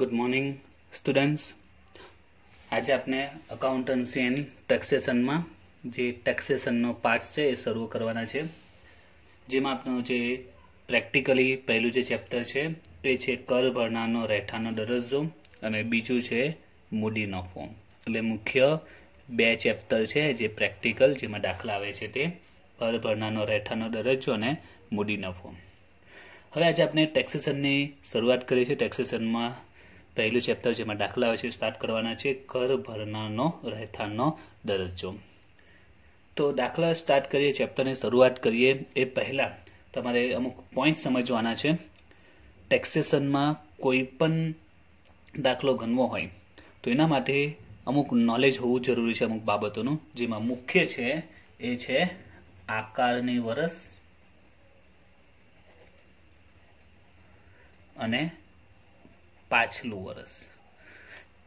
good morning students આજે આપણે accountancy and ટેક્સેશનમાં જે ટેક્સેશનનો પાર્ટ છે એ શરૂ કરવાના છે જેમાં આપણો જે પ્રેક્ટિકલી પહેલું જે ચેપ્ટર છે એ છે કર ભરનારનો રહેઠાનો દરજ્જો અને બીજું છે મૂડીનો ફોર્મ એટલે મુખ્ય બે ચેપ્ટર છે જે પ્રેક્ટિકલ જેમાં દાખલા આવે છે તે કર ભરનારનો રહેઠાનો દરજ્જો અને મૂડીનો ફોર્મ હવે આજે આપણે ટેક્સેશનની શરૂઆત કરી છે ટેક્સેશનમાં પહેલું ચેપ્ટર જેમાં દાખલા વિશે સ્ટાર્ટ કરવાના છે કર ભરનારનો રહેઠાણનો દરજ્જો તો દાખલા સ્ટાર્ટ કરીએ ચેપ્ટરની શરૂઆત કરીએ એ પહેલાં તમારે અમુક પોઈન્ટ સમજવાના છે ટેક્સેશનમાં કોઈ પણ દાખલો ગણવો હોય તો એના માટે અમુક નોલેજ હોવું જરૂરી છે અમુક બાબતોનું જેમાં મુખ્ય છે એ છે આકારની વરસ અને પાછલું વર્ષ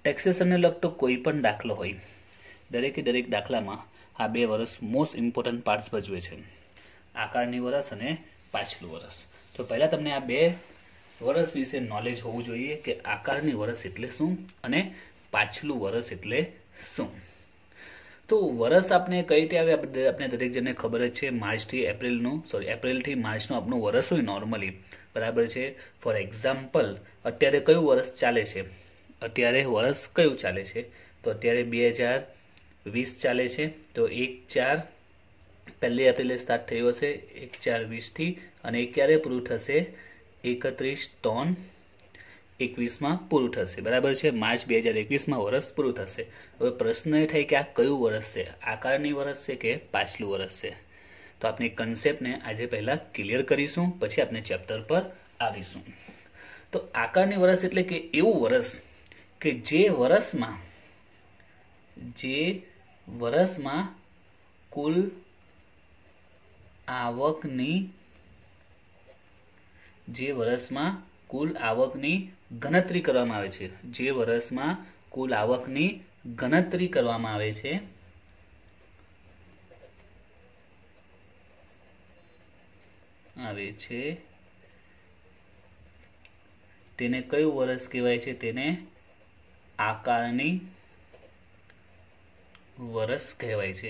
ટેક્સેશનને લગતો કોઈ પણ દાખલો હોય દરેકે દરેક દાખલામાં આ બે વર્ષ મોસ્ટ ઇમ્પોર્ટન્ટ પાર્ટ્સ ભજવે છે આકારની વર્ષ અને પાછલું વર્ષ તો પહેલાં તમને આ બે વર્ષ વિશે નોલેજ હોવું જોઈએ કે આકારની વર્ષ એટલે શું અને પાછલું વર્ષ એટલે શું તો વર્ષ આપણે કઈ રીતે આવે આપણે દરેક જણને ખબર જ છે માર્ચથી એપ્રિલનું સોરી એપ્રિલથી માર્ચનું આપણું વર્ષ હોય નોર્મલી બરાબર છે ફોર એક્ઝામ્પલ અત્યારે કયું વર્ષ ચાલે છે અત્યારે વર્ષ કયું ચાલે છે તો અત્યારે બે હજાર વીસ ચાલે છે તો એક ચાર પહેલી એપ્રિલે સ્ટાર્ટ થયો હશે એક ચાર વીસથી અને એ ક્યારે પૂરું થશે એકત્રીસ ત્રણ એકવીસમાં પૂરું થશે બરાબર છે માર્ચ બે હજાર એકવીસમાં વર્ષ પૂરું થશે હવે પ્રશ્ન એ થાય કે આ કયું વર્ષ છે આકારની વર્ષ છે કે પાછલું વરસ છે તો આપણે કન્સેપ્ટને આજે પહેલાં ક્લિયર કરીશું પછી આપણે ચેપ્ટર પર આવીશું તો આકારની વરસ એટલે કે એવું વરસ કે જે વરસમાં જે વરસમાં કુલ આવકની જે વરસમાં કુલ આવકની ગણતરી કરવામાં આવે છે જે વરસમાં કુલ આવકની ગણતરી કરવામાં આવે છે આવે છે તેને કયું વર્ષ કહેવાય છે તેને આકારની વરસ કહેવાય છે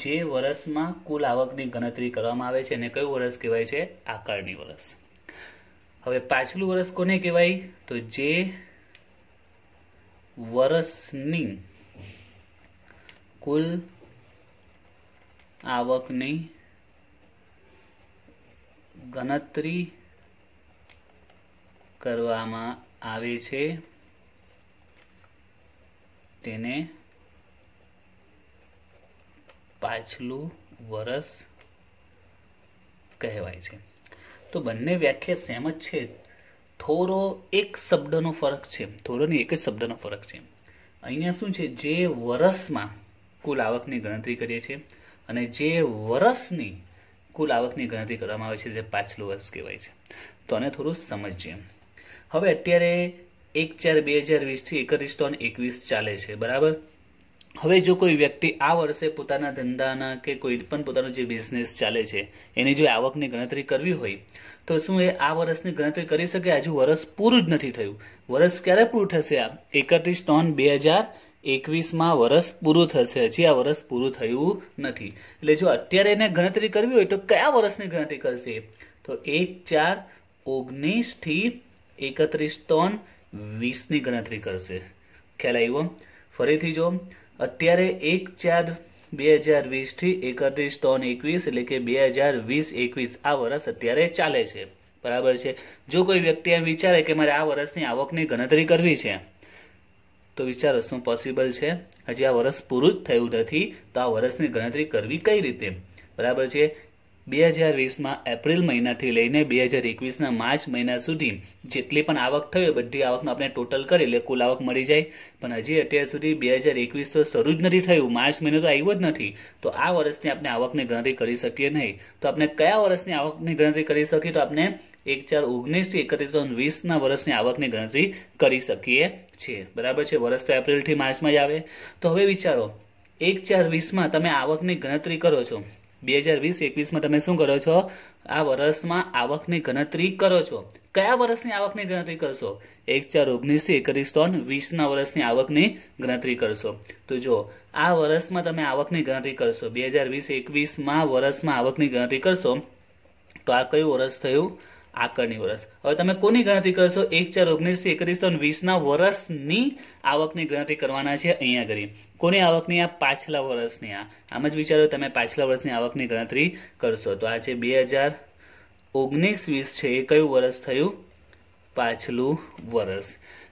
જે વર્ષમાં કુલ આવકની ગણતરી કરવામાં આવે છે એને કયું વર્ષ કહેવાય છે આકારની વરસ હવે પાછલું વરસ કોને કહેવાય તો જે વરસની કુલ આવકની ગણતરી કરવામાં આવે છે તેને પાછલું વરસ કહેવાય છે તો બંને વ્યાખ્યા સેમ જ છે થોડો એક શબ્દનો ફરક છે થોડોની એક જ શબ્દનો ફરક છે અહીંયા શું છે જે વરસમાં કુલ આવકની ગણતરી કરીએ છીએ અને જે વરસની કુલ આવકની ગણતરી કરવામાં આવે છે જે પાછલું વર્ષ કહેવાય છે તો આને થોડું સમજીએ હવે અત્યારે એક ચાર બે હજાર વીસથી એકત્રીસ ત્રણ એકવીસ ચાલે છે બરાબર હવે જો કોઈ વ્યક્તિ આ વર્ષે પોતાના ધંધાના કે કોઈ પણ પોતાનો જે બિઝનેસ ચાલે છે એની જો આવકની ગણતરી કરવી હોય તો શું એ આ વર્ષની ગણતરી કરી શકે હજુ વર્ષ પૂરું જ નથી થયું વર્ષ ક્યારે પૂરું થશે આ એકત્રીસ ત્રણ બે હજાર એકવીસમાં વરસ પૂરું થશે હજી આ વર્ષ પૂરું થયું નથી એટલે જો અત્યારે એને ગણતરી કરવી હોય તો કયા વર્ષની ગણતરી કરશે તો એક ચાર ઓગણીસથી એકત્રીસ ત્રણ વીસની ગણતરી કરશે ખ્યાલ આવ્યો ફરીથી જો અત્યારે એક ચાર બે હજાર વીસથી એકત્રીસ ત્રણ એકવીસ એટલે કે બે હજાર વીસ એકવીસ આ વર્ષ અત્યારે ચાલે છે બરાબર છે જો કોઈ વ્યક્તિ એમ વિચારે કે મારે આ વર્ષની આવકની ગણતરી કરવી છે તો વિચારો શું પોસિબલ છે હજી આ વર્ષ પૂરું જ થયું નથી તો આ વર્ષની ગણતરી કરવી કઈ રીતે બરાબર છે બે હજાર વીસમાં એપ્રિલ મહિનાથી લઈને બે હજાર એકવીસના માર્ચ મહિના સુધી જેટલી પણ આવક થઈ બધી આવકનો આપણે ટોટલ કરી એટલે કુલ આવક મળી જાય પણ હજી અત્યાર સુધી બે હજાર એકવીસ તો શરૂ જ નથી થયું માર્ચ મહિનો તો આવ્યો જ નથી તો આ વર્ષની આપણે આવકની ગણતરી કરી શકીએ નહીં તો આપણે કયા વર્ષની આવકની ગણતરી કરી શકીએ તો આપણે એક ચાર ઓગણીસ થી એકત્રીસ દોન વીસના વર્ષની આવકની ગણતરી કરી શકીએ છીએ બરાબર છે વર્ષ તો એપ્રિલ થી માર્ચમાં જ આવે તો હવે વિચારો એક ચાર વીસમાં તમે આવકની ગણતરી કરો છો બે હજાર વીસ એકવીસમાં તમે શું કરો છો આ વર્ષમાં આવકની ગણતરી કરો છો કયા વર્ષની આવકની ગણતરી કરશો એક ચાર ઓગણીસ થી એકત્રીસ ત્રણ વીસના વર્ષની આવકની ગણતરી કરશો તો જો આ વર્ષમાં તમે આવકની ગણતરી કરશો બે હજાર વીસ એકવીસમાં વર્ષમાં આવકની ગણતરી કરશો તો આ કયું વર્ષ થયું આકરણી વર્ષ હવે તમે કોની ગણતરી કરશો એક ચાર ઓગણીસથી એકત્રીસો વીસના વર્ષની આવકની ગણતરી કરવાના છે અહીંયા આગળ કોની આવકની આ પાછલા વર્ષની આ આમ જ વિચારો તમે પાછલા વર્ષની આવકની ગણતરી કરશો તો આ છે બે હજાર ઓગણીસ વીસ છે એ કયું વર્ષ થયું પાછલું વર્ષ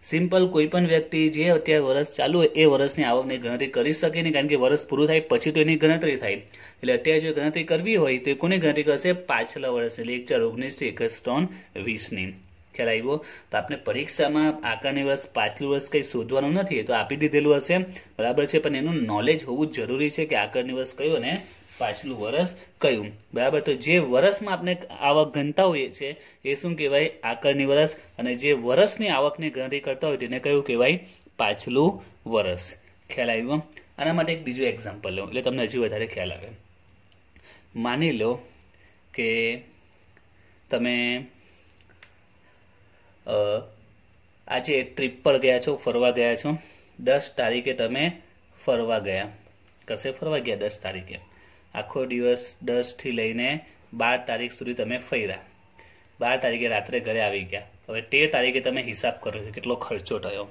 સિમ્પલ કોઈ પણ વ્યક્તિ જે અત્યારે વર્ષ ચાલુ હોય એ વર્ષની આવકની ગણતરી કરી શકે નહીં કારણ કે વર્ષ પૂરું થાય પછી તો એની ગણતરી થાય એટલે અત્યારે જો ગણતરી કરવી હોય તો કોની ગણતરી કરશે પાછલા વર્ષ એટલે એક ચાર ઓગણીસ થી એકત્રીસ ત્રણ વીસની ખ્યાલ આવ્યો તો આપણે પરીક્ષામાં આગામી વર્ષ પાછલું વર્ષ કંઈ શોધવાનું નથી તો આપી દીધેલું હશે બરાબર છે પણ એનું નોલેજ હોવું જરૂરી છે કે આગળની વર્ષ કયો ને પાછલું વરસ કયું બરાબર તો જે વરસમાં આપણે આવક ગણતા હોઈએ છીએ એ શું કહેવાય આકરણી વરસ અને જે વરસની આવકની ગણતરી કરતા હોય તેને કયું કહેવાય પાછલું વરસ ખ્યાલ આવ્યો આના માટે એક બીજું એક્ઝામ્પલ લો એટલે તમને હજી વધારે ખ્યાલ આવે માની લો કે તમે આજે એક ટ્રીપ પર ગયા છો ફરવા ગયા છો દસ તારીખે તમે ફરવા ગયા કશે ફરવા ગયા દસ તારીખે આખો દિવસ દસથી લઈને બાર તારીખ સુધી તમે ફર્યા બાર તારીખે રાત્રે ઘરે આવી ગયા હવે તેર તારીખે તમે હિસાબ કરો છો કેટલો ખર્ચો થયો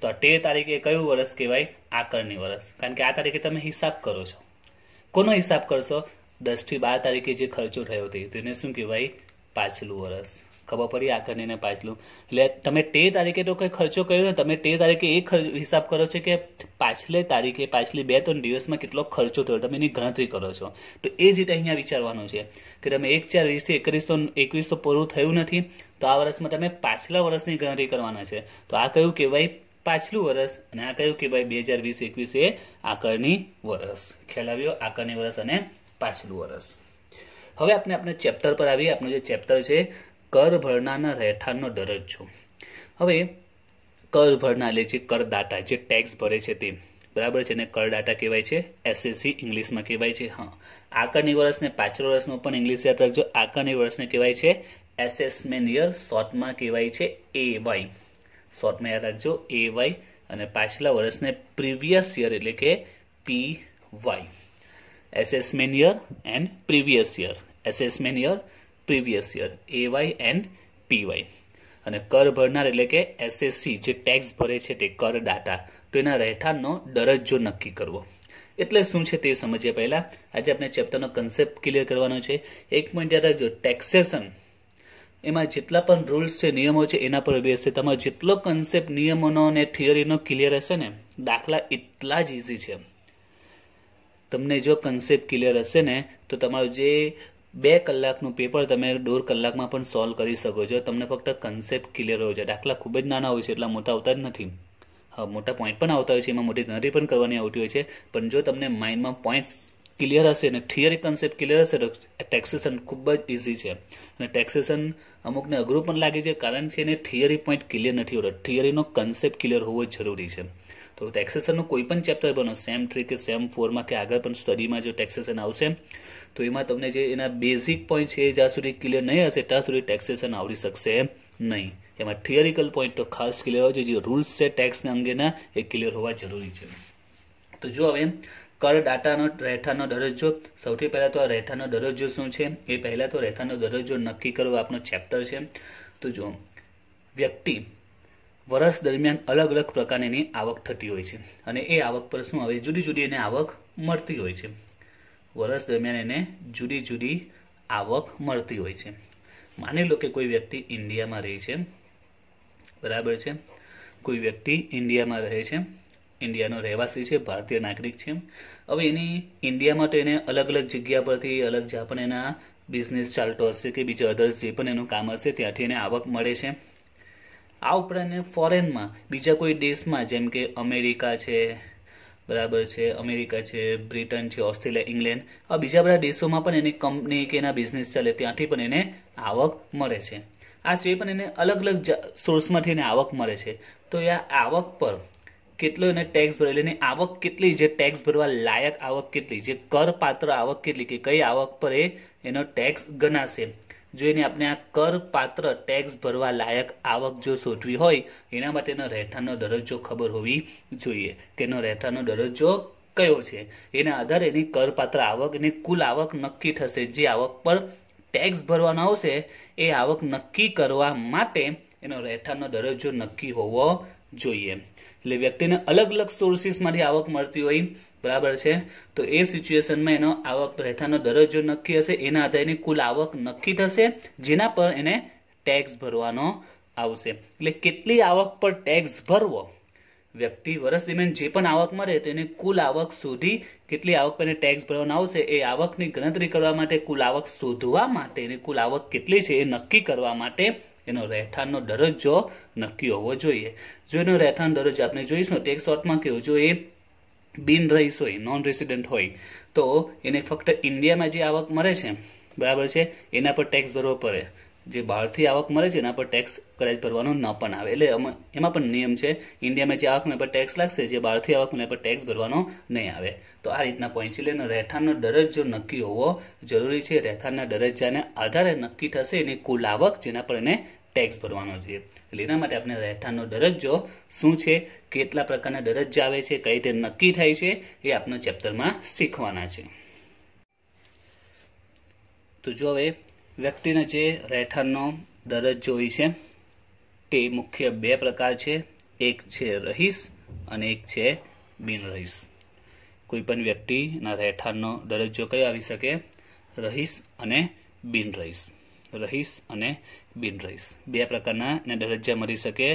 તો આ તેર તારીખે કયું વરસ કહેવાય આકરણી વરસ કારણ કે આ તારીખે તમે હિસાબ કરો છો કોનો હિસાબ કરશો દસથી બાર તારીખે જે ખર્ચો થયો તે તેને શું કહેવાય પાછલું વરસ ખબર પડી આગળ ને પાછલું એટલે તમે તે તારીખે તો કંઈ ખર્ચો કર્યો ને તમે તે તારીખે એ હિસાબ કરો છો કે પાછલે તારીખે પાછલી બે ત્રણ દિવસમાં કેટલો ખર્ચો થયો તમે એની ગણતરી કરો છો તો એ જ રીતે અહીંયા વિચારવાનું છે કે તમે એક ચાર વીસથી એકવીસ તો એકવીસ તો પૂરું થયું નથી તો આ વર્ષમાં તમે પાછલા વર્ષની ગણતરી કરવાના છે તો આ કયું કહેવાય પાછલું વર્ષ અને આ કયું કહેવાય બે હજાર વીસ એકવીસ એ આકરની વર્ષ ખ્યાલ આવ્યો આકરની વર્ષ અને પાછલું વર્ષ હવે આપણે આપણે ચેપ્ટર પર આવીએ આપણું જે ચેપ્ટર છે કર ભરનારના રહેઠાણનો દરજ્જો હવે કર ભરનાર એટલે જે કરદાતા જે ટેક્સ ભરે છે તે બરાબર છે એને કરદાતા કહેવાય છે એસએસસી ઇંગ્લિશમાં કહેવાય છે હા આકારની વર્ષને પાછળ વર્ષનો પણ ઇંગ્લિશ યાદ રાખજો આકારની વર્ષને કહેવાય છે એસેસમેન્ટ યર શોર્ટમાં કહેવાય છે એ વાય શોર્ટમાં યાદ રાખજો એ વાય અને પાછલા વર્ષને પ્રીવિયસ યર એટલે કે P Y assessment year and previous year assessment year previous year AY and PY અને કર ભરનાર એટલે કે એસએસસી જે ટેક્સ ભરે છે તે કરદાતા તો એના રહેઠાણનો દરજ્જો નક્કી કરવો એટલે શું છે તે સમજીએ પહેલાં આજે આપણે ચેપ્ટરનો કન્સેપ્ટ ક્લિયર કરવાનો છે એક પોઈન્ટ યાદ રાખજો ટેક્સેશન એમાં જેટલા પણ રૂલ્સ છે નિયમો છે એના પર છે તમારો જેટલો કન્સેપ્ટ નિયમોનો અને થિયરીનો ક્લિયર હશે ને દાખલા એટલા જ ઇઝી છે તમને જો કન્સેપ્ટ ક્લિયર હશે ને તો તમારું જે બે કલાકનું પેપર તમે દોઢ કલાકમાં પણ સોલ્વ કરી શકો છો તમને ફક્ત કન્સેપ્ટ ક્લિયર હોય છે દાખલા ખૂબ જ નાના હોય છે એટલા મોટા આવતા જ નથી હા મોટા પોઈન્ટ પણ આવતા હોય છે એમાં મોટી ગણતરી પણ કરવાની આવતી હોય છે પણ જો તમને માઇન્ડમાં પોઈન્ટ્સ ક્લિયર હશે અને થિયરી કન્સેપ્ટ ક્લિયર હશે તો ટેક્સેશન ખૂબ જ ઇઝી છે અને ટેક્સેશન અમુકને અઘરું પણ લાગે છે કારણ કે એને થિયરી પોઈન્ટ ક્લિયર નથી હોતો થિયરીનો કન્સેપ્ટ ક્લિયર હોવો જરૂરી છે તો ટેક્સેશનનો કોઈ પણ ચેપ્ટર બનો સેમ થ્રી કે સેમ ફોરમાં કે આગળ પણ સ્ટડીમાં જો ટેક્સેશન આવશે તો એમાં તમને જે એના બેઝિક પોઈન્ટ છે એ જ્યાં સુધી ક્લિયર નહીં હશે ત્યાં સુધી ટેક્સેશન આવડી શકશે નહીં એમાં થિયરિકલ પોઈન્ટ તો ખાસ ક્લિયર હોય છે જે રૂલ્સ છે ટેક્સના અંગેના એ ક્લિયર હોવા જરૂરી છે તો જો હવે કર ડાટાનો રહેઠાણનો દરજ્જો સૌથી પહેલાં તો આ રહેઠાણનો દરજ્જો શું છે એ પહેલાં તો રહેઠાણનો દરજ્જો નક્કી કરવો આપણો ચેપ્ટર છે તો જો વ્યક્તિ વર્ષ દરમિયાન અલગ અલગ પ્રકારની એની આવક થતી હોય છે અને એ આવક પર શું આવે જુદી જુદી એને આવક મળતી હોય છે વર્ષ દરમિયાન એને જુદી જુદી આવક મળતી હોય છે માની લો કે કોઈ વ્યક્તિ ઇન્ડિયામાં રહે છે બરાબર છે કોઈ વ્યક્તિ ઇન્ડિયામાં રહે છે ઇન્ડિયાનો રહેવાસી છે ભારતીય નાગરિક છે હવે એની ઇન્ડિયામાં તો એને અલગ અલગ જગ્યા પરથી અલગ જ્યાં પણ એના બિઝનેસ ચાલતો હશે કે બીજા અધર્સ જે પણ એનું કામ હશે ત્યાંથી એને આવક મળે છે આ ઉપરાંત ફોરેનમાં બીજા કોઈ દેશમાં જેમ કે અમેરિકા છે બરાબર છે અમેરિકા છે બ્રિટન છે ઓસ્ટ્રેલિયા ઇંગ્લેન્ડ આ બીજા બધા દેશોમાં પણ એની કંપની કે એના બિઝનેસ ચાલે ત્યાંથી પણ એને આવક મળે છે આ સિવાય પણ એને અલગ અલગ સોર્સમાંથી એને આવક મળે છે તો એ આવક પર કેટલો એને ટેક્સ ભરે એની આવક કેટલી જે ટેક્સ ભરવા લાયક આવક કેટલી જે કરપાત્ર આવક કેટલી કે કઈ આવક પર એ એનો ટેક્સ ગણાશે જો એને આપણે આ કરપાત્ર ટેક્સ ભરવા લાયક આવક જો શોધવી હોય એના માટેનો રહેઠાણનો દરજ્જો ખબર હોવી જોઈએ કે રહેઠાણનો દરજ્જો કયો છે એના આધારે એની કરપાત્ર આવક એની કુલ આવક નક્કી થશે જે આવક પર ટેક્સ ભરવાનો આવશે એ આવક નક્કી કરવા માટે એનો રહેઠાણનો દરજ્જો નક્કી હોવો જોઈએ એટલે વ્યક્તિને અલગ અલગ સોર્સિસમાંથી આવક મળતી હોય બરાબર છે તો એ સિચ્યુએશનમાં એનો આવક રહેઠાણનો દરજ્જો નક્કી હશે એના આધારે કુલ આવક નક્કી થશે જેના પર એને ટેક્સ ભરવાનો આવશે એટલે કેટલી આવક પર ટેક્સ ભરવો વ્યક્તિ વર્ષ દરમિયાન જે પણ આવક મળે તેની કુલ આવક શોધી કેટલી આવક પર ટેક્સ ભરવાનો આવશે એ આવકની ગણતરી કરવા માટે કુલ આવક શોધવા માટે એની કુલ આવક કેટલી છે એ નક્કી કરવા માટે એનો રહેઠાણનો દરજ્જો નક્કી હોવો જોઈએ જો એનો રહેઠાણ દરજ્જો આપણે જોઈશું ટેક્સ શોર્ટમાં કેવું જોઈએ બિન રહીશ હોય નોન રેસિડેન્ટ હોય તો એને ફક્ત ઇન્ડિયામાં જે આવક મળે છે બરાબર છે એના પર ટેક્સ ભરવો પડે જે બહારથી આવક મળે છે એના પર ટેક્સ કદાચ ભરવાનો ન પણ આવે એટલે એમાં પણ નિયમ છે ઇન્ડિયામાં જે આવક મળે પર ટેક્સ લાગશે જે બહારથી આવક મળે પર ટેક્સ ભરવાનો નહીં આવે તો આ રીતના પોઈન્ટ છે એટલે રહેઠાણનો દરજ્જો નક્કી હોવો જરૂરી છે રહેઠાણના દરજ્જાને આધારે નક્કી થશે એની કુલ આવક જેના પર એને ટેક્સ ભરવાનો છે એટલે એના માટે આપણે રહેઠાણનો દરજ્જો શું છે કેટલા પ્રકારના દરજ્જા આવે છે કઈ રીતે નક્કી થાય છે એ આપણે ચેપ્ટરમાં શીખવાના છે તો જો હવે વ્યક્તિને જે રહેઠાણનો દરજ્જો હોય છે તે મુખ્ય બે પ્રકાર છે એક છે રહીશ અને એક છે બિન રહીશ પણ વ્યક્તિના રહેઠાણનો દરજ્જો કયો આવી શકે રહીશ અને બિન રહીશ રહીશ અને બિન રહીશ બે પ્રકારના એના દરજ્જા મળી શકે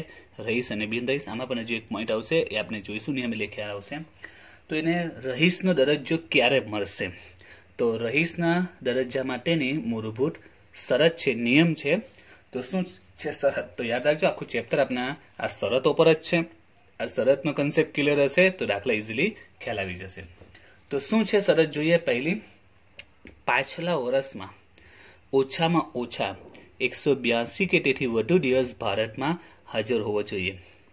રહીશ અને બિન રહીશ આમાં પણ હજુ એક પોઈન્ટ આવશે એ આપણે જોઈશું નિયમ એટલે ખ્યાલ આવશે તો એને રહીશનો દરજ્જો ક્યારે મળશે તો રહીશના દરજ્જા માટેની મૂળભૂત શરત છે નિયમ છે તો શું છે શરત તો યાદ રાખજો આખું ચેપ્ટર આપના આ શરતો પર જ છે આ શરતનો કન્સેપ્ટ ક્લિયર હશે તો દાખલા ઇઝીલી ખ્યાલ આવી જશે તો શું છે શરત જોઈએ પહેલી પાછલા વર્ષમાં ઓછામાં ઓછા એકસો બ્યાસી કે તેથી વધુ દિવસ ભારતમાં હાજર હોવો જોઈએ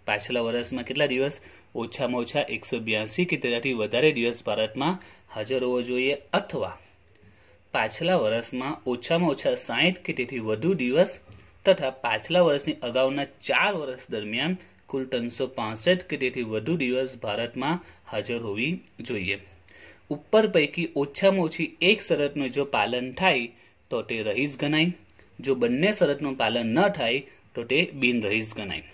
પાછલા વર્ષમાં કેટલા દિવસ ઓછામાં ઓછા એકસો બ્યાસી કે તેનાથી વધારે દિવસ ભારતમાં હાજર હોવો જોઈએ અથવા પાછલા વર્ષમાં ઓછામાં ઓછા સાહીઠ કે તેથી વધુ દિવસ તથા પાછલા વર્ષની અગાઉના ચાર વર્ષ દરમિયાન કુલ ત્રણસો પાસઠ કે તેથી વધુ દિવસ ભારતમાં હાજર હોવી જોઈએ ઉપર પૈકી ઓછામાં ઓછી એક શરતનું જો પાલન થાય તો તે રહીશ ગણાય જો બંને શરતનું પાલન ન થાય તો તે બિનરહીશ ગણાય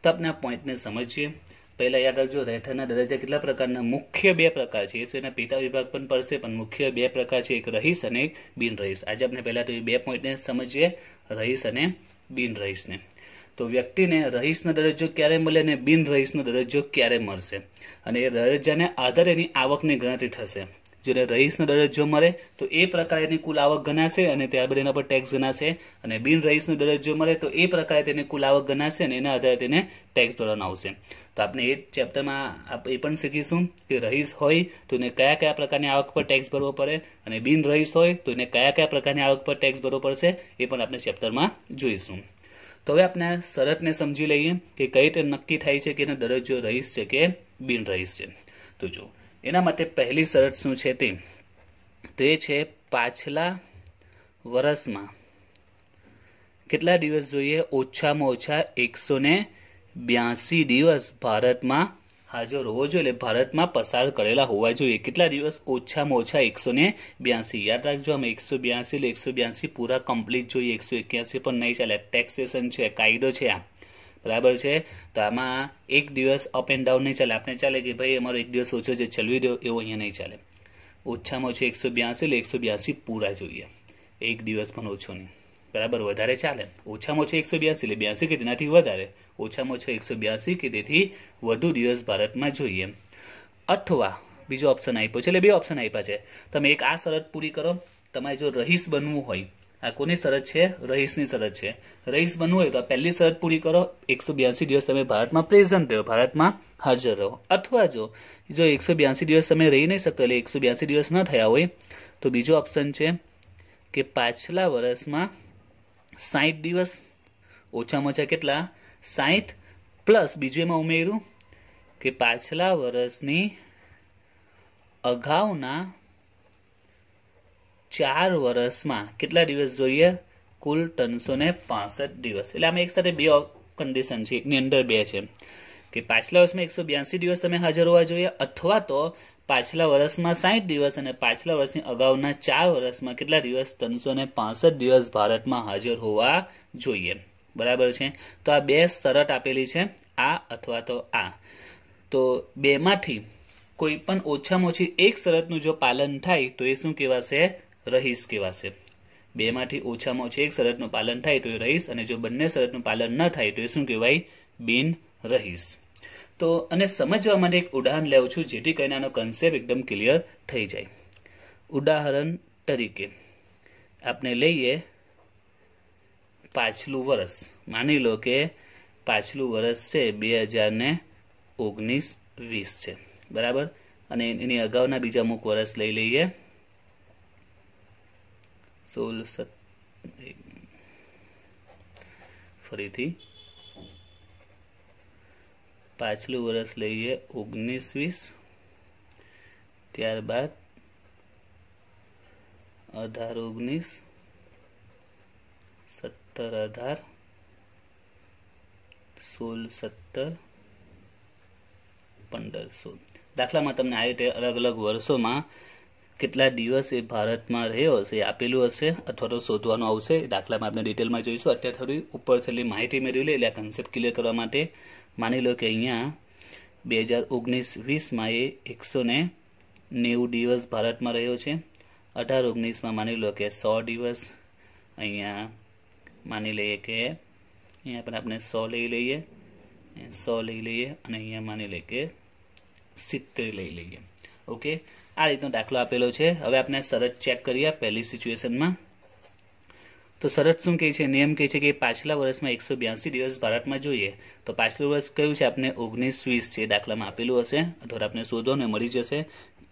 તો આપણે આ પોઈન્ટને સમજીએ પહેલાં યાદ રાખજો રહેઠાણના દરજ્જા કેટલા પ્રકારના મુખ્ય બે પ્રકાર છે એ સિવાયના પેટા વિભાગ પણ પડશે પણ મુખ્ય બે પ્રકાર છે એક રહીશ અને એક બિનરહીશ આજે આપણે પહેલાં તો એ બે પોઈન્ટને સમજીએ રહીશ અને બિનરહીશને તો વ્યક્તિને રહીશનો દરજ્જો ક્યારે મળે અને બિનરહીશનો દરજ્જો ક્યારે મળશે અને એ દરજ્જાને આધારે એની આવકની ગણતરી થશે જ્યારે રહીશનો દરજ્જો મળે તો એ પ્રકારે એની કુલ આવક ગણાશે અને ત્યારબાદ એના પર ટેક્સ ગણાશે અને બિન રહીશનો દરજ્જો મળે તો એ પ્રકારે તેની કુલ આવક ગણાશે અને એના આધારે તેને ટેક્સ ભરવાનો આવશે તો આપણે એ ચેપ્ટરમાં એ પણ શીખીશું કે રહીશ હોય તો એને કયા કયા પ્રકારની આવક પર ટેક્સ ભરવો પડે અને બિન રહીશ હોય તો એને કયા કયા પ્રકારની આવક પર ટેક્સ ભરવો પડશે એ પણ આપણે ચેપ્ટરમાં જોઈશું તો હવે આપણે શરતને સમજી લઈએ કે કઈ રીતે નક્કી થાય છે કે એનો દરજ્જો રહીશ છે કે બિન રહીશ છે તો જુઓ એના માટે પહેલી શરત શું છે તે તે છે પાછલા વર્ષમાં કેટલા દિવસ જોઈએ ઓછામાં ઓછા એકસો ને બ્યાસી દિવસ ભારતમાં હાજર હોવો જોઈએ એટલે ભારતમાં પસાર કરેલા હોવા જોઈએ કેટલા દિવસ ઓછામાં ઓછા એકસો ને બ્યાસી યાદ રાખજો આમ એકસો બ્યાસી એટલે એકસો બ્યાસી પૂરા કમ્પ્લીટ જોઈએ એકસો એક્યાસી પણ નહીં ચાલે ટેક્સેશન છે કાયદો છે આ બરાબર છે તો આમાં એક દિવસ અપ એન્ડ ડાઉન નહીં ચાલે આપણે ચાલે કે ભાઈ અમારો એક દિવસ ઓછો જે ચલવી રહ્યો એવો અહીંયા નહીં ચાલે ઓછામાં ઓછું એકસો બ્યાસી એટલે એકસો બ્યાસી પૂરા જોઈએ એક દિવસ પણ ઓછો નહીં બરાબર વધારે ચાલે ઓછામાં ઓછો એકસો બ્યાસી એટલે બ્યાસી કે તેનાથી વધારે ઓછામાં ઓછો એકસો બ્યાસી કે તેથી વધુ દિવસ ભારતમાં જોઈએ અથવા બીજો ઓપ્શન આપ્યો છે એટલે બે ઓપ્શન આપ્યા છે તમે એક આ શરત પૂરી કરો તમારે જો રહીશ બનવું હોય આ કોની શરત છે રહીશની શરત છે રહીશ બનવું હોય તો પહેલી શરત પૂરી કરો એકસો બ્યાસી દિવસ તમે ભારતમાં પ્રેઝન્ટ રહ્યો ભારતમાં હાજર રહો અથવા જો જો એકસો બ્યાસી દિવસ તમે રહી નહીં શકતો એટલે એકસો બ્યાસી દિવસ ન થયા હોય તો બીજો ઓપ્શન છે કે પાછલા વર્ષમાં સાહીઠ દિવસ ઓછામાં ઓછા કેટલા સાહીઠ પ્લસ બીજું એમાં ઉમેર્યું કે પાછલા વર્ષની અગાઉના ચાર વર્ષમાં કેટલા દિવસ જોઈએ કુલ ત્રણસો ને પાસઠ દિવસ એટલે આમાં એક સાથે બે કન્ડિશન છે એકની અંદર બે છે કે પાછલા વર્ષમાં એકસો બ્યાસી દિવસ તમે હાજર હોવા જોઈએ અથવા તો પાછલા વર્ષમાં સાઠ દિવસ અને પાછલા વર્ષની અગાઉના ચાર વર્ષમાં કેટલા દિવસ ત્રણસો ને પાસઠ દિવસ ભારતમાં હાજર હોવા જોઈએ બરાબર છે તો આ બે શરત આપેલી છે આ અથવા તો આ તો બેમાંથી કોઈ પણ ઓછામાં ઓછી એક શરતનું જો પાલન થાય તો એ શું કહેવાશે રહીશ કહેવાશે બેમાંથી ઓછામાં ઓછી એક શરતનું પાલન થાય તો એ રહીશ અને જો બંને શરતનું પાલન ન થાય તો એ શું કહેવાય બિન રહીશ તો અને સમજવા માટે એક ઉદાહરણ લઉં છું જેથી કરીને આનો કન્સેપ્ટ એકદમ ક્લિયર થઈ જાય ઉદાહરણ તરીકે આપણે લઈએ પાછલું વર્ષ માની લો કે પાછલું વર્ષ છે બે હજાર ને ઓગણીસ વીસ છે બરાબર અને એની અગાઉના બીજા અમુક વર્ષ લઈ લઈએ સોળ સત ફરીથી પાછલું વર્ષ લઈએ ઓગણીસ વીસ ત્યારબાદ અઢાર ઓગણીસ સત્તર અઢાર સોળ સત્તર પંદર સોળ દાખલામાં તમને આ રીતે અલગ અલગ વર્ષોમાં કેટલા દિવસ એ ભારતમાં રહ્યો હશે આપેલું હશે અથવા તો શોધવાનું આવશે દાખલામાં આપણે ડિટેલમાં જોઈશું અત્યારે થોડી ઉપર થયેલી માહિતી મેળવી લે એટલે આ કન્સેપ્ટ ક્લિયર કરવા માટે માની લો કે અહીંયા બે હજાર ઓગણીસ વીસમાં એ એકસો ને નેવું દિવસ ભારતમાં રહ્યો છે અઢાર ઓગણીસમાં માની લો કે સો દિવસ અહીંયા માની લઈએ કે અહીંયા પણ આપણે સો લઈ લઈએ સો લઈ લઈએ અને અહીંયા માની લઈએ કે સિત્તેર લઈ લઈએ ઓકે આ રીતનો દાખલો આપેલો છે હવે આપણે શરત ચેક કરીએ પહેલી સિચ્યુએશનમાં તો શરત શું કહે છે નિયમ કહે છે કે પાછલા વર્ષમાં એકસો બ્યાસી દિવસ ભારતમાં જોઈએ તો પાછલું વર્ષ કયું છે આપણે ઓગણીસ વીસ છે દાખલામાં આપેલું હશે અથવા આપને શોધવાનું મળી જશે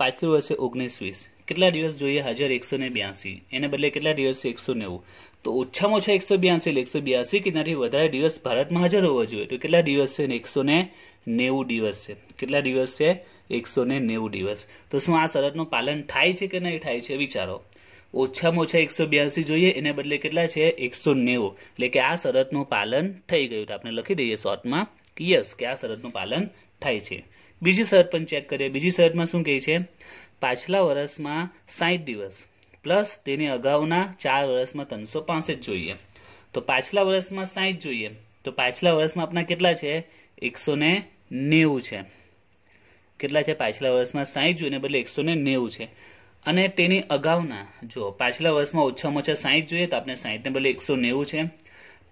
પાછલું વર્ષે ઓગણીસ વીસ કેટલા દિવસ જોઈએ હાજર એકસો ને બ્યાસી એને બદલે કેટલા દિવસ છે એકસો નેવું તો ઓછામાં ઓછા એકસો બ્યાસી એટલે એકસો બ્યાસી કે તેનાથી વધારે દિવસ ભારતમાં હાજર હોવા જોઈએ તો કેટલા દિવસ છે એકસો ને નેવું દિવસ છે કેટલા દિવસ છે એકસો ને નેવું દિવસ તો શું આ શરતનું પાલન થાય છે કે નહીં થાય છે વિચારો ઓછામાં ઓછા એકસો બ્યાસી જોઈએ એને બદલે કેટલા છે એકસો નેવું એટલે કે આ શરતનું પાલન થઈ ગયું તો આપણે લખી દઈએ શોર્ટમાં યસ કે આ શરતનું પાલન થાય છે બીજી શરત પણ ચેક કરીએ બીજી શરતમાં શું કહે છે પાછલા વર્ષમાં સાઠ દિવસ પ્લસ તેની અગાઉના ચાર વર્ષમાં ત્રણસો પાસઠ જોઈએ તો પાછલા વર્ષમાં સાઠ જોઈએ તો પાછલા વર્ષમાં આપણા કેટલા છે એકસો ને નેવું છે કેટલા છે પાછલા વર્ષમાં સાહીઠ જોઈએ બદલે એકસો નેવું છે અને તેની અગાઉના જો પાછલા વર્ષમાં ઓછામાં ઓછા સાહીઠ જોઈએ તો આપણે સાહીઠને બદલે એકસો નેવું છે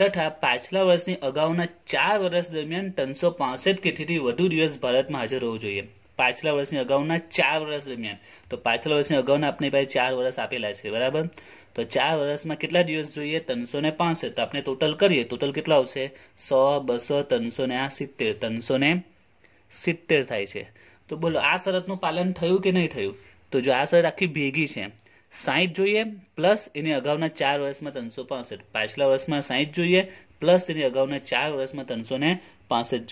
તથા પાછલા વર્ષની અગાઉના ચાર વર્ષ દરમિયાન ત્રણસો પાસઠ કેથીથી વધુ દિવસ ભારતમાં હાજર રહેવું જોઈએ પાછલા વર્ષની અગાઉના ચાર વર્ષ દરમિયાન તો પાછલા વર્ષની અગાઉના આપણી પાસે ચાર વર્ષ આપેલા છે બરાબર તો ચાર વર્ષમાં કેટલા દિવસ જોઈએ ત્રણસો ને પાંસઠ તો આપણે ટોટલ કરીએ ટોટલ કેટલા આવશે સો બસો ત્રણસો ને આ સિત્તેર ત્રણસો ને સિત્તેર થાય છે તો બોલો આ શરતનું પાલન થયું કે નહીં થયું તો જો આ શરત આખી ભેગી છે સાઠ જોઈએ પ્લસ એની અગાઉના ચાર વર્ષમાં ત્રણસો પાસઠ પાછલા વર્ષમાં સાઠ જોઈએ પ્લસ એની અગાઉના ચાર વર્ષમાં ત્રણસો ને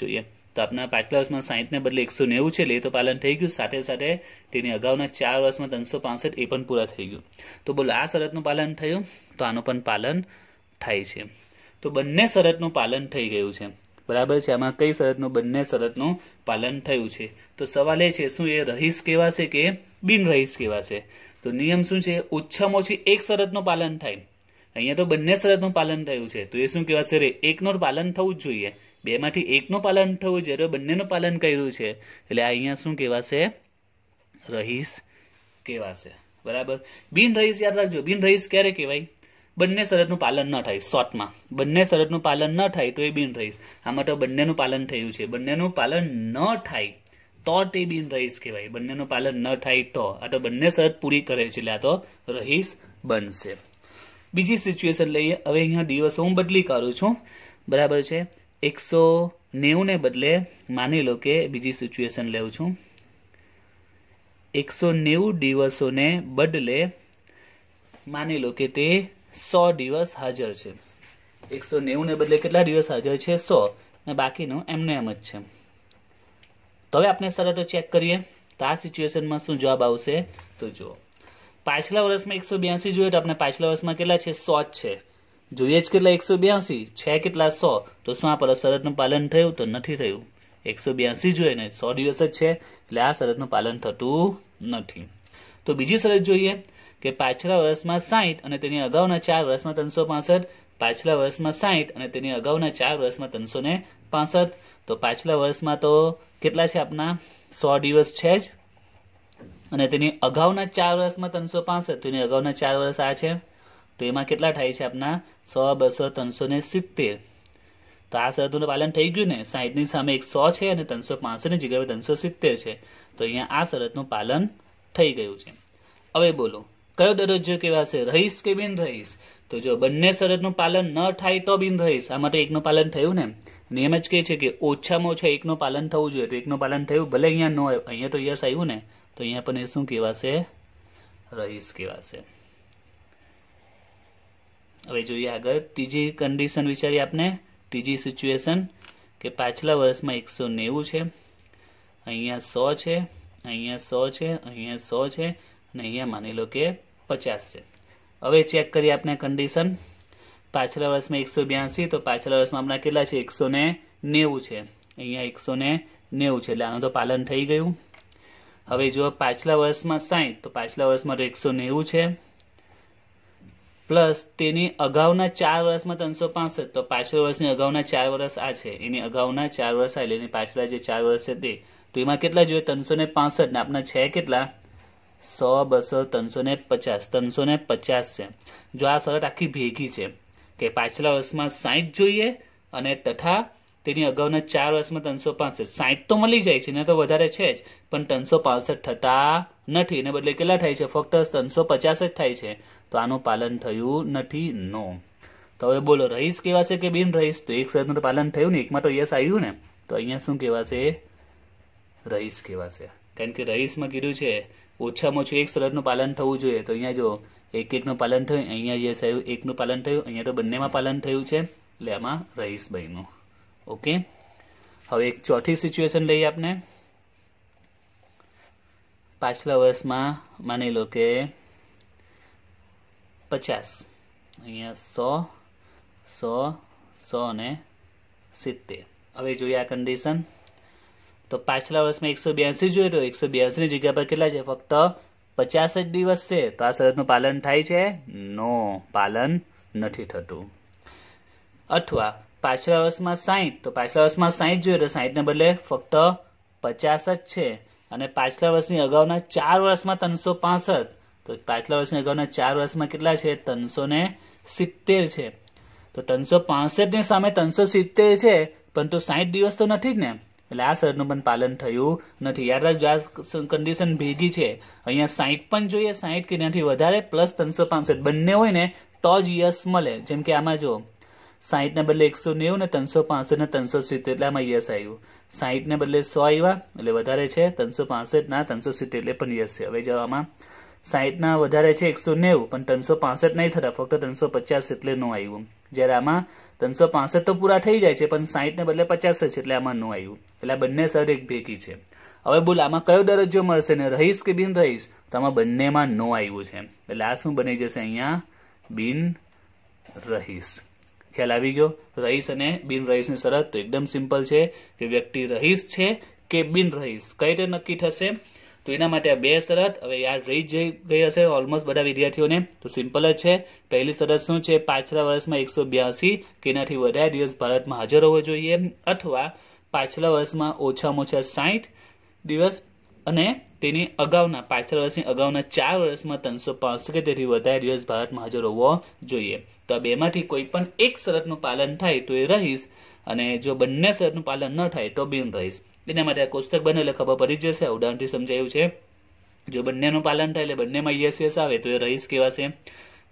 જોઈએ તો આપના પાછલા વર્ષમાં સાહીઠને બદલે એકસો નેવું છે લે તો પાલન થઈ ગયું સાથે સાથે તેની અગાઉના ચાર વર્ષમાં ત્રણસો પાસઠ એ પણ પૂરા થઈ ગયું તો બોલો આ શરતનું પાલન થયું તો આનું પણ પાલન થાય છે તો બંને શરતનું પાલન થઈ ગયું છે બરાબર છે આમાં કઈ શરતનું બંને શરતનું પાલન થયું છે તો સવાલ એ છે શું એ રહીશ કહેવાશે કે બિન રહીશ કહેવાશે તો નિયમ શું છે ઓછામાં ઓછી એક શરતનું પાલન થાય અહીંયા તો બંને શરતનું પાલન થયું છે તો એ શું કહેવાશે રે એકનું પાલન થવું જ જોઈએ બેમાંથી એકનું પાલન થવું જ્યારે બંનેનું પાલન કર્યું છે એટલે આ અહીંયા શું કહેવાશે રહીશ કહેવાશે બરાબર બિન રહીશ યાદ રાખજો બિન રહીશ ક્યારે કહેવાય બંને શરતનું પાલન ન થાય શોર્ટમાં બંને શરતનું પાલન ન થાય તો એ બિન રહીશ આમાં તો બંનેનું પાલન થયું છે બંનેનું પાલન ન થાય તો તે બિન રહીશ કહેવાય બંનેનું પાલન ન થાય તો આ તો બંને શરત પૂરી કરે છે એટલે આ તો રહીશ બનશે બીજી સિચ્યુએશન લઈએ હવે અહીંયા દિવસ હું બદલી કરું છું બરાબર છે એકસો નેવુંને બદલે માની લો કે બીજી સિચ્યુએશન લેઉં છું એકસો નેવું દિવસોને બદલે માની લો કે તે સો દિવસ હાજર છે એકસો નેવુંને બદલે કેટલા દિવસ હાજર છે સો ને બાકીનું એમને એમ જ છે તો હવે આપણે શરતો ચેક કરીએ તો આ સિચ્યુએશનમાં શું જવાબ આવશે તો જુઓ પાછલા વર્ષમાં એકસો બ્યાસી જોઈએ તો આપણે પાછલા વર્ષમાં કેટલા છે સો જ છે જોઈએ જ કેટલા એકસો બ્યાસી છે કેટલા સો તો શું આ પર શરતનું પાલન થયું તો નથી થયું એકસો બ્યાસી જોઈએ ને સો દિવસ જ છે એટલે આ શરતનું પાલન થતું નથી તો બીજી શરત જોઈએ કે પાછલા વર્ષમાં સાઠ અને તેની અગાઉના ચાર વર્ષમાં ત્રણસો પાસઠ પાછલા વર્ષમાં સાઠ અને તેની અગાઉના ચાર વર્ષમાં ત્રણસો ને પાસઠ તો પાછલા વર્ષમાં તો કેટલા છે આપના સો દિવસ છે જ અને તેની અગાઉના ચાર વર્ષમાં ત્રણસો પાસઠ તો એની અગાઉના ચાર વર્ષ આ છે તો એમાં કેટલા થાય છે આપના સો બસો ત્રણસો ને સિત્તેર તો આ શરતનું પાલન થઈ ગયું ને સાહીઠની સામે એક સો છે અને ત્રણસો પાંચસો ને જગ્યાએ ત્રણસો સિત્તેર છે તો અહીંયા આ શરતનું પાલન થઈ ગયું છે હવે બોલો કયો દરજ્જો કહેવાશે રહીશ કે બિન રહીશ તો જો બંને શરતનું પાલન ન થાય તો બિન રહીશ આમાં તો એકનું પાલન થયું ને નિયમ જ કહે છે કે ઓછામાં ઓછા એકનું પાલન થવું જોઈએ તો એકનું પાલન થયું ભલે અહીંયા ન આવ્યું અહીંયા તો યસ આવ્યું ને તો અહીંયા પણ એ શું કહેવાશે રહીશ કહેવાશે હવે જોઈએ આગળ ત્રીજી કન્ડિશન વિચારીએ આપને ત્રીજી સિચ્યુએશન કે પાછલા વર્ષમાં એકસો નેવું છે અહીંયા સો છે અહીંયા સો છે અહીંયા સો છે અને અહીંયા માની લો કે પચાસ છે હવે ચેક કરીએ આપણે કન્ડિશન પાછલા વર્ષમાં એકસો બ્યાસી તો પાછલા વર્ષમાં આપણા કેટલા છે એકસો ને નેવું છે અહીંયા એકસો ને નેવું છે એટલે આનું તો પાલન થઈ ગયું હવે જો પાછલા વર્ષમાં સાહીઠ તો પાછલા વર્ષમાં તો એકસો નેવું છે પ્લસ તેની અગાઉના ચાર વર્ષમાં ત્રણસો પાસઠ તો પાછળ વર્ષની અગાઉના ચાર વર્ષ આ છે એની અગાઉના ચાર વર્ષ આ એટલે એની પાછલા જે ચાર વર્ષ છે તે તો એમાં કેટલા જોઈએ ત્રણસો ને પાસઠ ને આપણા છે કેટલા સો બસો ત્રણસો ને પચાસ ત્રણસો ને પચાસ છે જો આ શરત આખી ભેગી છે કે પાછલા વર્ષમાં સાઈઠ જોઈએ અને તથા તેની અગાઉના ચાર વર્ષમાં ત્રણસો પાસઠ સાહીઠ તો મળી જાય છે ને તો વધારે છે જ પણ ત્રણસો પાસઠ થતા નથી એને બદલે કેટલા થાય છે ફક્ત ત્રણસો પચાસ જ થાય છે તો આનું પાલન થયું નથી નો તો હવે બોલો રહીશ કહેવાશે કે બિન રહીશ તો એક શરતનું પાલન થયું ને એકમાં તો યસ આવ્યું ને તો અહીંયા શું કહેવાશે રહીશ કહેવાશે કારણ કે રહીશમાં કીધું છે ઓછામાં ઓછું એક શરતનું પાલન થવું જોઈએ તો અહીંયા જો એક એકનું પાલન થયું અહીંયા યસ આવ્યું એકનું પાલન થયું અહીંયા તો બંનેમાં પાલન થયું છે એટલે આમાં રહીશ ભાઈનું ઓકે હવે એક ચોથી સિચ્યુએશન લઈએ આપણે પાછલા વર્ષમાં માની લો કે પચાસ અહીંયા સો સો સો અને સિત્તેર હવે જોઈએ આ કન્ડિશન તો પાછલા વર્ષમાં એકસો બ્યાસી જોઈએ તો એકસો બ્યાસી જગ્યા પર કેટલા છે ફક્ત પચાસ જ દિવસ છે તો આ શરતનું પાલન થાય છે નો પાલન નથી થતું અથવા પાછલા વર્ષમાં સાહીઠ તો પાછલા વર્ષમાં સાહીઠ જોઈએ તો સાહીઠને બદલે ફક્ત પચાસ જ છે અને પાછલા વર્ષની અગાઉના ચાર વર્ષમાં ત્રણસો પાસઠ તો પાછલા વર્ષની અગાઉના ચાર વર્ષમાં કેટલા છે ત્રણસો ને સિત્તેર છે તો ત્રણસો પાસઠની સામે ત્રણસો સિત્તેર છે પરંતુ સાઠ દિવસ તો નથી જ ને એટલે આ સરનું પણ પાલન થયું નથી યાદ રાખજો આ કન્ડિશન ભેગી છે અહીંયા સાહીઠ પણ જોઈએ સાહીઠ કે ત્યાંથી વધારે પ્લસ ત્રણસો પાસઠ બંને હોય ને તો જ યસ મળે જેમ કે આમાં જો સાહીઠને બદલે એકસો નેવું ને ત્રણસો પાસઠ ને ત્રણસો સિત્તેર એટલામાં આમાં યસ આવ્યું ને બદલે સો આવ્યા એટલે વધારે છે ત્રણસો પાસઠના ત્રણસો સિત્તેર એટલે પણ યસ છે હવે જવામાં સાહીઠના વધારે છે એકસો નેવું પણ ત્રણસો પાસઠ નહીં થતા ફક્ત ત્રણસો પચાસ એટલે નો આવ્યું જ્યારે આમાં ત્રણસો પાસઠ તો પૂરા થઈ જાય છે પણ ને બદલે પચાસ છે એટલે આમાં નો આવ્યું એટલે આ બંને સર એક ભેગી છે હવે બોલ આમાં કયો દરજ્જો મળશે ને રહીશ કે બિન રહીશ તો આમાં બંનેમાં નો આવ્યું છે એટલે આ શું બની જશે અહીંયા બિન રહીશ ખ્યાલ આવી ગયો રહીશ અને બિન રહીશની શરત તો એકદમ સિમ્પલ છે કે વ્યક્તિ રહીશ છે કે બિન રહીશ કઈ રીતે નક્કી થશે તો એના માટે આ બે શરત હવે યાદ રહી જઈ ગઈ હશે ઓલમોસ્ટ બધા વિદ્યાર્થીઓને તો સિમ્પલ જ છે પહેલી શરત શું છે પાછલા વર્ષમાં એકસો બ્યાસી કે એનાથી વધારે દિવસ ભારતમાં હાજર હોવો જોઈએ અથવા પાછલા વર્ષમાં ઓછામાં ઓછા સાઠ દિવસ અને તેની અગાઉના પાછળ વર્ષની અગાઉના ચાર વર્ષમાં ત્રણસો કે વધારે દિવસ ભારતમાં હાજર હોવો જોઈએ તો બેમાંથી કોઈ પણ એક શરતનું પાલન થાય તો એ રહીશ અને જો બંને શરતનું પાલન ન થાય તો બિન રહીશ એના માટે આ કોષ્ટક બને એટલે ખબર પડી જશે ઉદાહરણથી સમજાયું છે જો બંનેનું પાલન થાય એટલે બંનેમાં યસ યસ આવે તો એ રહીશ કહેવાશે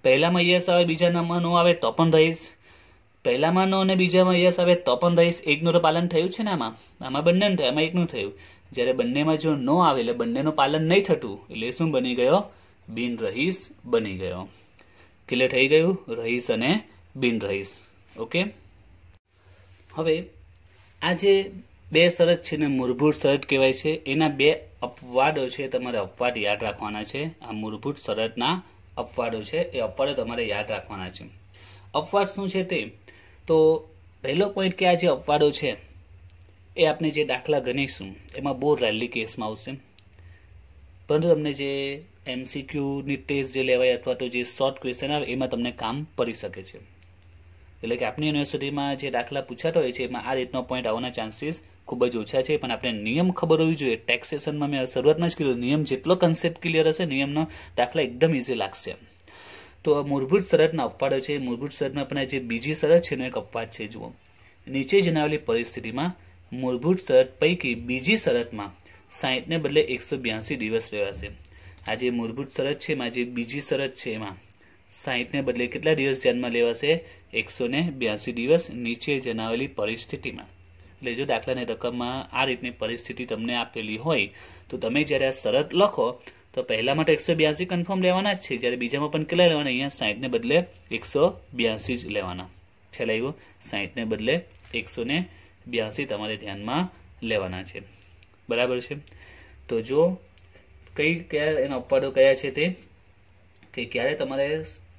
પહેલામાં યસ આવે બીજાના નો આવે તો પણ રહીશ પહેલામાં નો અને બીજામાં યસ આવે તો પણ રહીશ એકનું તો પાલન થયું છે ને આમાં આમાં બંને થયું આમાં એકનું થયું જ્યારે બંનેમાં જો ન આવે એટલે બંનેનું પાલન નહીં થતું એટલે શું બની ગયો બિન રહીશ બની ગયો ક્લિયર થઈ ગયું રહીશ અને બિન રહીશ ઓકે હવે આ જે બે શરત છે ને મૂળભૂત શરત કહેવાય છે એના બે અપવાડો છે તમારે અપવાદ યાદ રાખવાના છે આ મૂળભૂત શરતના અપવાદો છે એ અપવાદો તમારે યાદ રાખવાના છે અપવાદ શું છે તે તો પહેલો પોઈન્ટ કે આ જે અપવાદો છે એ આપણે જે દાખલા ગણીશું એમાં બહુ રેલી કેસમાં આવશે પરંતુ તમને જે એમસીક્યુની ટેસ્ટ જે લેવાય અથવા તો જે શોર્ટ ક્વેશ્ચન આવે એમાં તમને કામ પડી શકે છે એટલે કે આપણી યુનિવર્સિટીમાં જે દાખલા પૂછાતા હોય છે એમાં આ રીતનો પોઈન્ટ આવવાના ચાન્સીસ ખૂબ જ ઓછા છે પણ આપણે નિયમ ખબર હોવી જોઈએ ટેક્સેશનમાં મેં શરૂઆતમાં જ કીધું નિયમ જેટલો કન્સેપ્ટ ક્લિયર હશે નિયમનો દાખલા એકદમ ઇઝી લાગશે તો આ મૂળભૂત શરતના અપવાડો છે મૂળભૂત શરતમાં પણ જે બીજી શરત છે એનો એક અપવાદ છે જુઓ નીચે જણાવેલી પરિસ્થિતિમાં મૂળભૂત શરત પૈકી બીજી શરતમાં સાહીઠને બદલે એકસો બ્યાસી દિવસ રહેવાશે આ જે મૂળભૂત શરત છે એમાં જે બીજી શરત છે એમાં સાહીઠને બદલે કેટલા દિવસ ધ્યાનમાં લેવાશે એકસો ને બ્યાસી દિવસ નીચે જણાવેલી પરિસ્થિતિમાં એટલે જો દાખલાની રકમમાં આ રીતની પરિસ્થિતિ તમને આપેલી હોય તો તમે જ્યારે આ શરત લખો તો પહેલામાં તો એકસો બ્યાસી કન્ફર્મ લેવાના જ છે જ્યારે બીજામાં પણ કેટલા લેવાના અહીંયા સાહીઠને બદલે એકસો બ્યાસી જ લેવાના છેલ્લા આવ્યો સાહીઠને બદલે એકસો ને બ્યાસી તમારે ધ્યાનમાં લેવાના છે બરાબર છે તો જો કઈ કયા એના અપવાડો કયા છે તે કે ક્યારે તમારે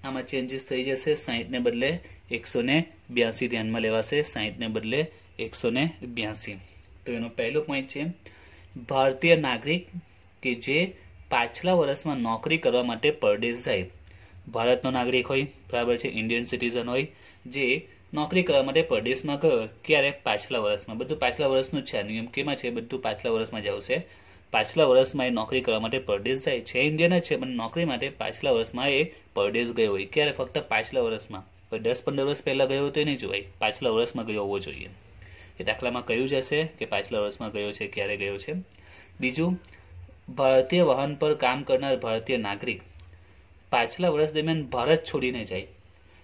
આમાં ચેન્જીસ થઈ જશે સાહીઠને બદલે એકસો ને બ્યાસી ધ્યાનમાં લેવાશે સાહીઠને બદલે એકસો ને બ્યાસી તો એનો પહેલો પોઈન્ટ છે ભારતીય નાગરિક કે જે પાછલા વર્ષમાં નોકરી કરવા માટે પરદેશ જાય ભારતનો નાગરિક હોય બરાબર છે ઇન્ડિયન સિટીઝન હોય જે નોકરી કરવા માટે પરદેશમાં ગયો ક્યારે પાછલા વર્ષમાં બધું પાછલા વર્ષનું જ છે નિયમ કેમાં છે બધું પાછલા વર્ષમાં જ આવશે પાછલા વર્ષમાં એ નોકરી કરવા માટે પરદેશ જાય છે ઇન્ડિયન છે પણ નોકરી માટે પાછલા વર્ષમાં એ પરદેશ ગયો હોય ક્યારે ફક્ત પાછલા વર્ષમાં દસ પંદર વર્ષ પહેલાં ગયો તો નહીં જોવાય પાછલા વર્ષમાં ગયો હોવો જોઈએ એ દાખલામાં કયું જશે કે પાછલા વર્ષમાં ગયો છે ક્યારે ગયો છે બીજું ભારતીય વાહન પર કામ કરનાર ભારતીય નાગરિક પાછલા વર્ષ દરમિયાન ભારત છોડીને જાય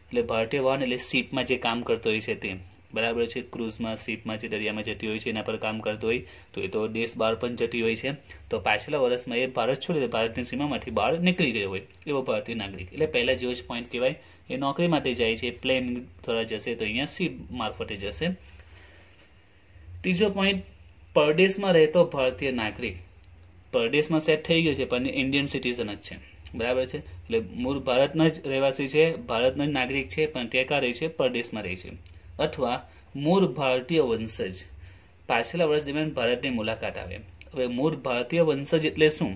એટલે ભારતીય વાહન એટલે શિપમાં જે કામ કરતો હોય છે તે બરાબર છે ક્રૂઝમાં શિપમાં જે દરિયામાં જતી હોય છે એના પર કામ કરતો હોય તો એ તો દેશ બહાર પણ જતી હોય છે તો પાછલા વર્ષમાં એ ભારત છોડીને ભારતની સીમામાંથી બહાર નીકળી ગયો હોય એવો ભારતીય નાગરિક એટલે પહેલાં જેવો જ પોઈન્ટ કહેવાય એ નોકરી માટે જાય છે પ્લેન દ્વારા જશે તો અહીંયા શિપ મારફતે જશે ત્રીજો પોઈન્ટ પરદેશમાં રહેતો ભારતીય નાગરિક પરદેશમાં સેટ થઈ ગયો છે પણ ઇન્ડિયન સિટીઝન જ છે બરાબર છે એટલે મૂળ ભારતના જ રહેવાસી છે ભારતનો જ નાગરિક છે પણ ટેકા રહે છે પરદેશમાં રહે છે અથવા મૂળ ભારતીય વંશજ પાછલા વર્ષ દરમિયાન ભારતની મુલાકાત આવે હવે મૂળ ભારતીય વંશજ એટલે શું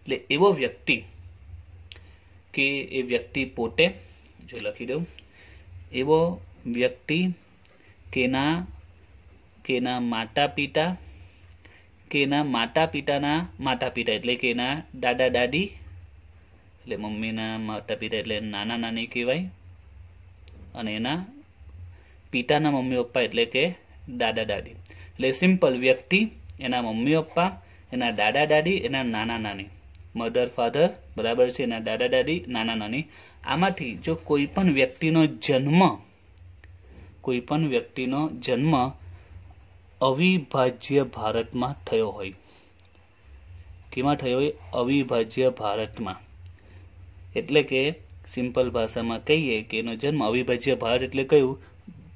એટલે એવો વ્યક્તિ કે એ વ્યક્તિ પોતે જો લખી દઉં એવો વ્યક્તિ કેના કેના માતા પિતા કેના માતા પિતાના માતા પિતા એટલે કે એના દાદા દાદી એટલે મમ્મીના માતા પિતા એટલે નાના નાની કહેવાય અને એના પિતાના મમ્મી પપ્પા એટલે કે દાદા દાદી એટલે સિમ્પલ વ્યક્તિ એના મમ્મી પપ્પા એના દાદા દાદી એના નાના નાની મધર ફાધર બરાબર છે એના દાદા દાદી નાના નાની આમાંથી જો કોઈ પણ વ્યક્તિનો જન્મ કોઈ પણ વ્યક્તિનો જન્મ અવિભાજ્ય ભારતમાં થયો હોય કેમાં થયો હોય અવિભાજ્ય ભારતમાં એટલે કે સિમ્પલ ભાષામાં કહીએ કે એનો જન્મ અવિભાજ્ય ભારત એટલે કયું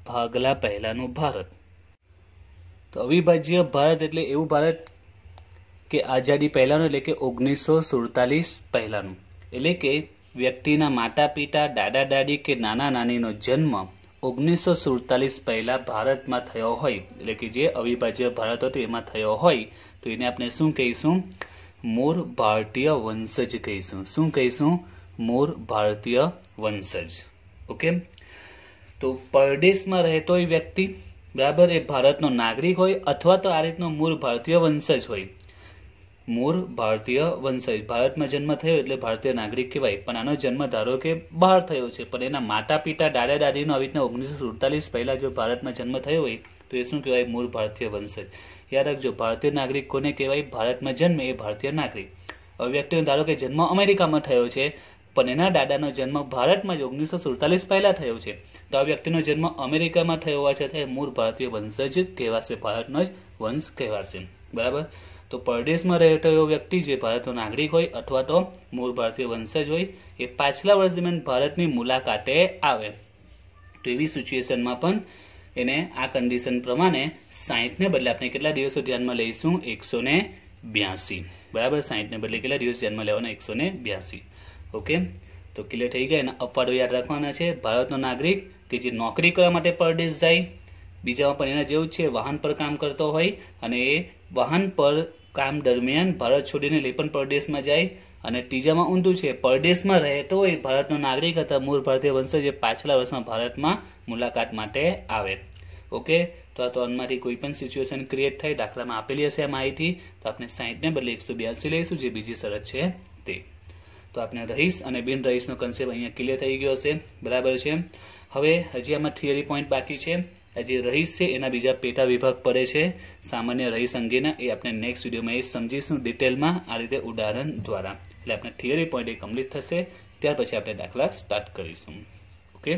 ભાગલા પહેલાંનું ભારત તો અવિભાજ્ય ભારત એટલે એવું ભારત કે આઝાદી પહેલાંનું એટલે કે ઓગણીસો સુડતાલીસ પહેલાંનું એટલે કે વ્યક્તિના માતા પિતા દાદા દાદી કે નાના નાનીનો જન્મ ઓગણીસો સુડતાલીસ પહેલાં ભારતમાં થયો હોય એટલે કે જે અવિભાજ્ય ભારત હતો એમાં થયો હોય તો એને આપણે શું કહીશું મૂળ ભારતીય વંશજ કહીશું શું કહીશું મોર ભારતીય વંશજ ઓકે તો પરદેશમાં રહેતો એ વ્યક્તિ બરાબર એ ભારતનો નાગરિક હોય અથવા તો આ રીતનો મૂળ ભારતીય વંશજ હોય મૂળ ભારતીય વંશજ ભારતમાં જન્મ થયો એટલે ભારતીય નાગરિક કહેવાય પણ આનો જન્મ ધારો કે બહાર થયો છે પણ એના માતા પિતા દાદા દાદીનો આવી રીતના ઓગણીસો સુડતાલીસ પહેલાં જો ભારતમાં જન્મ થયો હોય તો એ શું કહેવાય મૂળ ભારતીય વંશજ યાદ રાખજો ભારતીય નાગરિક કોને કહેવાય ભારતમાં જન્મ એ ભારતીય નાગરિક હવે વ્યક્તિનો ધારો કે જન્મ અમેરિકામાં થયો છે પણ એના દાદાનો જન્મ ભારતમાં જ ઓગણીસો સુડતાલીસ પહેલા થયો છે તો આ વ્યક્તિનો જન્મ અમેરિકામાં થયો હોવા છતાં મૂળ ભારતીય વંશજ કહેવાશે ભારતનો જ વંશ કહેવાશે બરાબર તો પરદેશમાં રહેતો એવો વ્યક્તિ જે ભારતનો નાગરિક હોય અથવા તો મૂળ ભારતીય વંશજ હોય એ પાછલા વર્ષ દરમિયાન ભારતની મુલાકાતે આવે તો એવી સિચ્યુએશનમાં પણ એને આ કન્ડિશન પ્રમાણે સાહીઠને બદલે આપણે કેટલા દિવસો ધ્યાનમાં લઈશું એકસો ને બ્યાસી બરાબર સાહીઠને બદલે કેટલા દિવસ ધ્યાનમાં લેવાના એકસો ને બ્યાસી ઓકે તો ક્લિયર થઈ ગયા એના અપવાદો યાદ રાખવાના છે ભારતનો નાગરિક કે જે નોકરી કરવા માટે પરદેશ જાય બીજામાં પણ એના જેવું જ છે વાહન પર કામ કરતો હોય અને એ વાહન પર કામ દરમિયાન ભારત છોડીને લેપન પરદેશમાં જાય અને ત્રીજામાં ઊંધું છે પરદેશમાં રહેતો હોય ભારતનો નાગરિક હતા મૂળ ભારતીય વંશ જે પાછલા વર્ષમાં ભારતમાં મુલાકાત માટે આવે ઓકે તો આ તો અનમાંથી કોઈ પણ સિચ્યુએશન ક્રિએટ થાય દાખલામાં આપેલી હશે આ માહિતી તો આપણે સાહીઠને બદલે એકસો બ્યાસી લઈશું જે બીજી શરત છે તે તો આપણે રહીશ અને બિન રહીશનો કન્સેપ્ટ અહીંયા ક્લિયર થઈ ગયો હશે બરાબર છે હવે હજી આમાં થિયરી પોઈન્ટ બાકી છે જે રહીશ છે એના બીજા પેટા વિભાગ પડે છે સામાન્ય રહીશ અંગેના એ આપણે નેક્સ્ટ વિડીયોમાં એ સમજીશું ડિટેલમાં આ રીતે ઉદાહરણ દ્વારા એટલે આપણે થિયરી પોઈન્ટ એ કમ્પ્લીટ થશે ત્યાર પછી આપણે દાખલા સ્ટાર્ટ કરીશું ઓકે